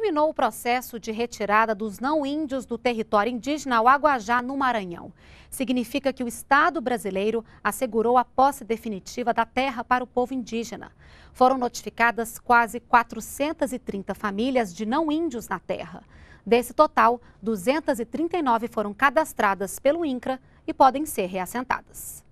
terminou o processo de retirada dos não-índios do território indígena Aguajá, no Maranhão. Significa que o Estado brasileiro assegurou a posse definitiva da terra para o povo indígena. Foram notificadas quase 430 famílias de não-índios na terra. Desse total, 239 foram cadastradas pelo INCRA e podem ser reassentadas.